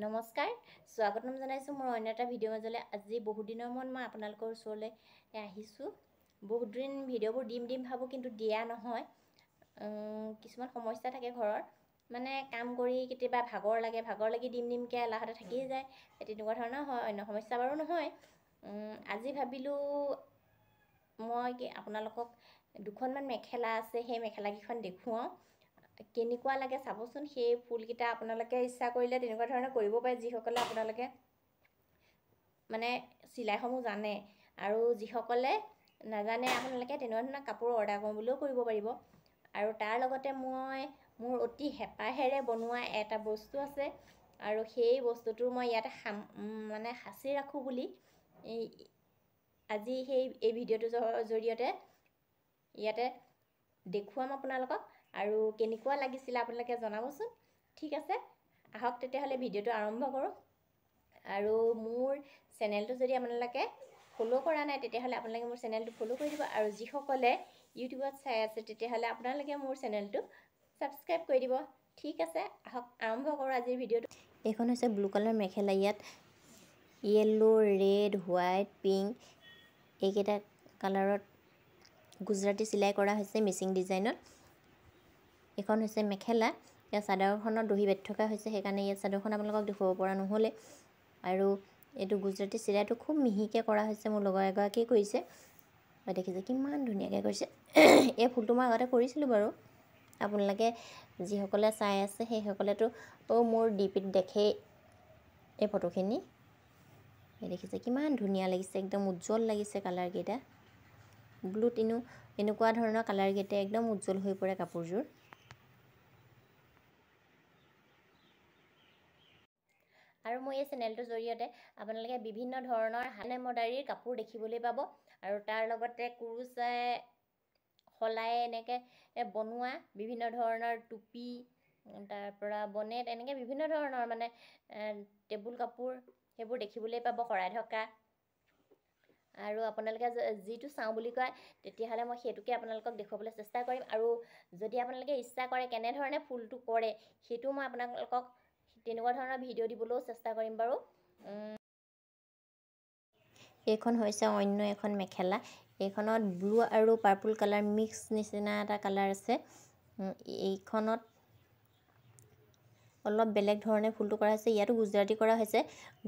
নমস্কাৰ স্বাগতম জনাইছোঁ মোৰ অন্য এটা ভিডিঅ' মাজলৈ আজি বহুত দিনৰ মূৰত মই আপোনালোকৰ ওচৰলৈ আহিছোঁ বহুত দিন ভিডিঅ'বোৰ দিম দিম ভাবোঁ কিন্তু দিয়া নহয় কিছুমান সমস্যা থাকে ঘৰৰ মানে কাম কৰি কেতিয়াবা ভাগৰ লাগে ভাগৰ লাগি দিম দিমকৈ এলাহতে থাকিয়ে যায় সেই তেনেকুৱা ধৰণৰ হয় অন্য সমস্যা বাৰু নহয় আজি ভাবিলোঁ মই আপোনালোকক দুখনমান মেখেলা আছে সেই মেখেলাকেইখন দেখুৱাওঁ কেনেকুৱা লাগে চাবচোন সেই ফুলকেইটা আপোনালোকে ইচ্ছা কৰিলে তেনেকুৱা ধৰণে কৰিব পাৰে যিসকলে আপোনালোকে মানে চিলাইসমূহ জানে আৰু যিসকলে নাজানে আপোনালোকে তেনেকুৱা ধৰণৰ কাপোৰ অৰ্ডাৰ কৰোঁ বুলিও কৰিব পাৰিব আৰু তাৰ লগতে মই মোৰ অতি হেঁপাহেৰে বনোৱা এটা বস্তু আছে আৰু সেই বস্তুটো মই ইয়াতে সাম মানে সাঁচি ৰাখোঁ বুলি আজি সেই এই ভিডিঅ'টোৰ জৰিয়তে ইয়াতে দেখুৱাম আপোনালোকক আৰু কেনেকুৱা লাগিছিলে আপোনালোকে জনাবচোন ঠিক আছে আহক তেতিয়াহ'লে ভিডিঅ'টো আৰম্ভ কৰোঁ আৰু মোৰ চেনেলটো যদি আপোনালোকে ফ'ল' কৰা নাই তেতিয়াহ'লে আপোনালোকে মোৰ চেনেলটো ফ'ল' কৰি দিব আৰু যিসকলে ইউটিউবত চাই আছে তেতিয়াহ'লে আপোনালোকে মোৰ চেনেলটো ছাবস্ক্ৰাইব কৰি দিব ঠিক আছে আহক আৰম্ভ কৰোঁ আজিৰ ভিডিঅ'টো এইখন হৈছে ব্লু কালাৰ মেখেলা ইয়াত য়েল্ল' ৰেড হোৱাইট পিংক এইকেইটা কালাৰত গুজৰাটী চিলাই কৰা হৈছে মিচিং ডিজাইনত এইখন হৈছে মেখেলা ইয়াৰ চাদৰখনৰ দহি বেট থকা হৈছে সেইকাৰণে ইয়াৰ চাদৰখন আপোনালোকক দেখুৱাব পৰা নহ'লে আৰু এইটো গুজৰাটী চিলাইটো খুব মিহিকৈ কৰা হৈছে মোৰ লগৰ এগৰাকীয়ে কৰিছে মই দেখিছে কিমান ধুনীয়াকৈ কৰিছে এই ফুলটো মই আগতে কৰিছিলোঁ বাৰু আপোনালোকে যিসকলে চাই আছে সেইসকলেতো মোৰ ডিপিত দেখেই এই ফটোখিনি এই দেখিছে কিমান ধুনীয়া লাগিছে একদম উজ্জ্বল লাগিছে কালাৰকেইটা ব্লুত ইনো এনেকুৱা ধৰণৰ কালাৰকেইটা একদম উজ্জ্বল হৈ পৰে কাপোৰযোৰ আৰু মই এই চেনেলটোৰ জৰিয়তে আপোনালোকে বিভিন্ন ধৰণৰ হান এম্ব্ৰইডাৰীৰ কাপোৰ দেখিবলৈ পাব আৰু তাৰ লগতে কুৰুচাই শলাই এনেকৈ বনোৱা বিভিন্ন ধৰণৰ টুপি তাৰপৰা বনেট এনেকৈ বিভিন্ন ধৰণৰ মানে টেবুল কাপোৰ সেইবোৰ দেখিবলৈ পাব শৰাই থকা আৰু আপোনালোকে যিটো চাওঁ বুলি কয় তেতিয়াহ'লে মই সেইটোকে আপোনালোকক দেখুৱাবলৈ চেষ্টা কৰিম আৰু যদি আপোনালোকে ইচ্ছা কৰে কেনেধৰণে ফুলটো কৰে সেইটো মই আপোনালোকক তেনেকুৱা ধৰণৰ ভিডিঅ' দিবলৈও চেষ্টা কৰিম বাৰু এইখন হৈছে অন্য এখন মেখেলা এইখনত ব্লু আৰু পাৰ্পল কালাৰ মিক্স নিচিনা এটা কালাৰ আছে এইখনত অলপ বেলেগ ধৰণে ফুলটো কৰা হৈছে ইয়াতো গুজৰাটী কৰা হৈছে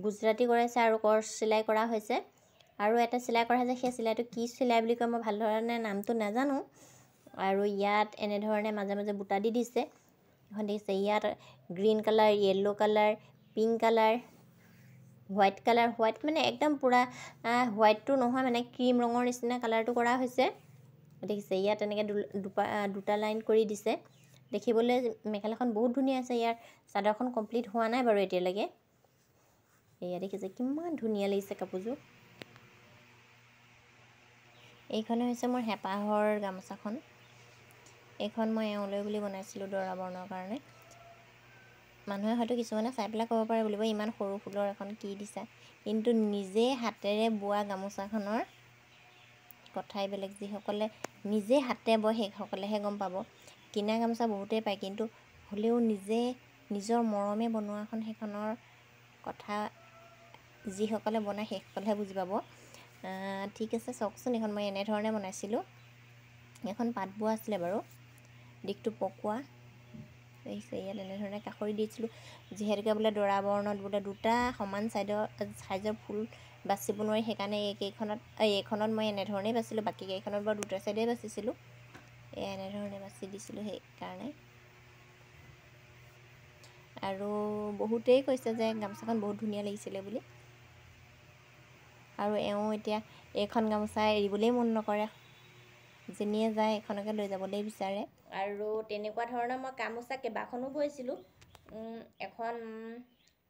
গুজৰাটী কৰা হৈছে আৰু কৰ চিলাই কৰা হৈছে আৰু এটা চিলাই কৰা হৈছে সেই চিলাইটো কি চিলাই বুলি কয় মই ভাল ধৰণে নামটো নাজানো আৰু ইয়াত এনেধৰণে মাজে মাজে বুটা দি দিছে এখন দেখিছে ইয়াত green colour yellow' colour pink colour white colour white মানে একদম পূৰা হোৱাইটটো নহয় মানে ক্ৰীম ৰঙৰ নিচিনা কালাৰটো কৰা হৈছে দেখিছে ইয়াত তেনেকৈ দুপা দুটা লাইন কৰি দিছে দেখিবলৈ মেখেলাখন বহুত ধুনীয়া আছে ইয়াৰ চাদৰখন কমপ্লিট হোৱা নাই বাৰু এতিয়ালৈকে এয়া দেখিছে কিমান ধুনীয়া লাগিছে কাপোৰযোৰ এইখনে হৈছে মোৰ হেঁপাহৰ গামোচাখন এইখন মই এওঁলৈ বুলি বনাইছিলোঁ দৰা বৰণৰ কাৰণে মানুহে হয়তো কিছুমানে চাই পেলাই ক'ব পাৰে বুলিব ইমান সৰু ফুলৰ এখন কি দিছা কিন্তু নিজে হাতেৰে বোৱা গামোচাখনৰ কথাই বেলেগ যিসকলে নিজে হাতে বয় সেইসকলেহে গম পাব কিনা গামোচা বহুতেই পায় কিন্তু হ'লেও নিজে নিজৰ মৰমে বনোৱাখন সেইখনৰ কথা যিসকলে বনায় সেইসকলেহে বুজি পাব ঠিক আছে চাওকচোন এইখন মই এনেধৰণে বনাইছিলোঁ এইখন পাত বোৱা আছিলে বাৰু দিশটো পকোৱা দেখিছে ইয়াত এনেধৰণে কাষৰি দিছিলোঁ যিহেতুকে বোলে দৰা বৰণত বোলে দুটা সমান চাইডৰ চাইজৰ ফুল বাচিব নোৱাৰি সেইকাৰণে এইকেইখনত এইখনত মই এনেধৰণেই বাচিলোঁ বাকীকেইখনত বাৰু দুটা চাইডেই বাচিছিলোঁ এই এনেধৰণে বাচি দিছিলোঁ সেইকাৰণে আৰু বহুতেই কৈছে যে গামোচাখন বহুত ধুনীয়া লাগিছিলে বুলি আৰু এওঁ এতিয়া এইখন গামোচা এৰিবলৈয়ে মন নকৰে যেনিয়ে যায় এইখনকে লৈ যাবলৈ বিচাৰে আৰু তেনেকুৱা ধৰণৰ মই গামোচা কেইবাখনো বৈছিলোঁ এখন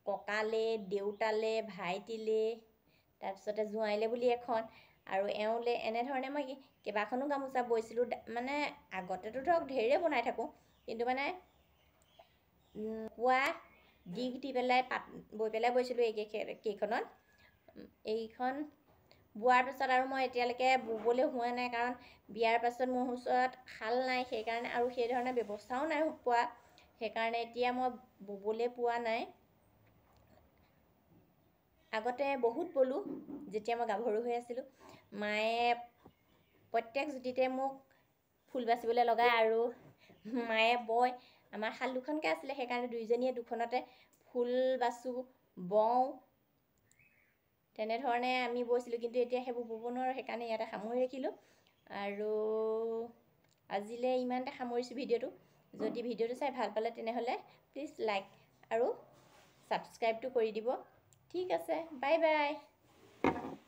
ককালে দেউতালে ভাইটিলে তাৰপিছতে জোঁৱাইলে বুলি এখন আৰু এওঁলে এনেধৰণে মই কেইবাখনো গামোচা বৈছিলোঁ মানে আগতেতো ধৰক ধেৰে বনাই থাকোঁ কিন্তু মানে পুৱা দিগ দি পেলাই পাত বৈ পেলাই বৈছিলোঁ এই কেইখনত এইখন বোৱাৰ পিছত আৰু মই এতিয়ালৈকে ববলৈ হোৱা নাই কাৰণ বিয়াৰ পাছত মোৰ ওচৰত শাল নাই সেইকাৰণে আৰু সেইধৰণে ব্যৱস্থাও নাই পোৱা সেইকাৰণে এতিয়া মই ববলৈ পোৱা নাই আগতে বহুত বলোঁ যেতিয়া মই গাভৰু হৈ আছিলোঁ মায়ে প্ৰত্যেক জুতিতে মোক ফুল বাচিবলৈ লগায় আৰু মায়ে বয় আমাৰ শাল দুখনকৈ আছিলে সেইকাৰণে দুইজনীয়ে দুখনতে ফুল বাচোঁ বওঁ তেনেধৰণে আমি বৈছিলোঁ কিন্তু এতিয়া সেইবোৰ বব নোৱাৰোঁ সেইকাৰণে ইয়াতে সামৰি ৰাখিলোঁ আৰু আজিলৈ ইমানতে সামৰিছোঁ ভিডিঅ'টো যদি ভিডিঅ'টো চাই ভাল পালে তেনেহ'লে প্লিজ লাইক আৰু ছাবস্ক্ৰাইবটো কৰি দিব ঠিক আছে বাই বাই